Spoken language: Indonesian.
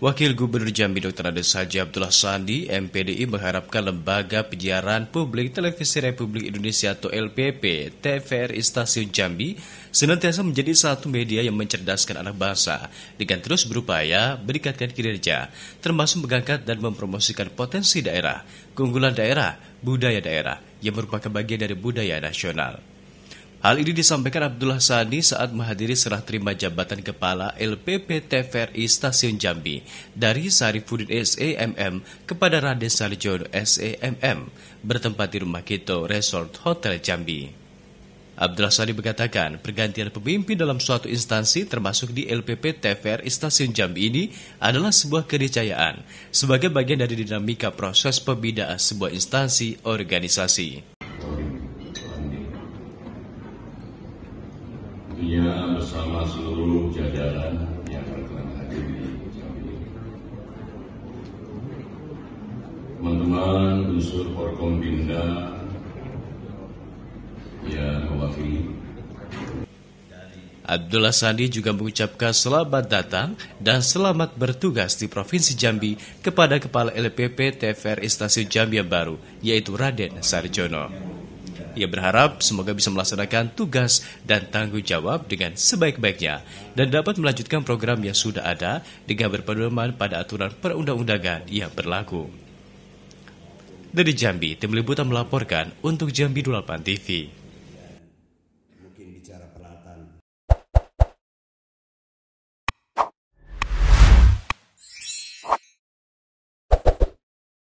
Wakil Gubernur Jambi Dr. Ades Haji Abdullah Sandi, MPDI mengharapkan Lembaga Penyiaran Publik Televisi Republik Indonesia atau LPP, TVRI Stasiun Jambi, senantiasa menjadi satu media yang mencerdaskan anak bangsa dengan terus berupaya meningkatkan kinerja, termasuk mengangkat dan mempromosikan potensi daerah, keunggulan daerah, budaya daerah, yang merupakan bagian dari budaya nasional. Hal ini disampaikan Abdullah Sani saat menghadiri serah terima jabatan kepala LPP TVRI Stasiun Jambi dari Sarifudin SAMM kepada Raden Sarjono SAMM bertempat di rumah Kito Resort Hotel Jambi. Abdullah Sari mengatakan pergantian pemimpin dalam suatu instansi termasuk di LPP TVRI Stasiun Jambi ini adalah sebuah kedicayaan sebagai bagian dari dinamika proses pembinaan sebuah instansi organisasi. Dia bersama seluruh jajaran yang akan hadir di Jambi. Teman-teman unsur Porkombinda Abdullah Sandi juga mengucapkan selamat datang dan selamat bertugas di Provinsi Jambi kepada Kepala LPP TVRI Stasiun Jambi yang baru, yaitu Raden Sarjono. Ia berharap semoga bisa melaksanakan tugas dan tanggung jawab dengan sebaik-baiknya dan dapat melanjutkan program yang sudah ada dengan berpedoman pada aturan perundang-undangan yang berlaku. Dari Jambi, tim liputan melaporkan untuk Jambi 28 TV.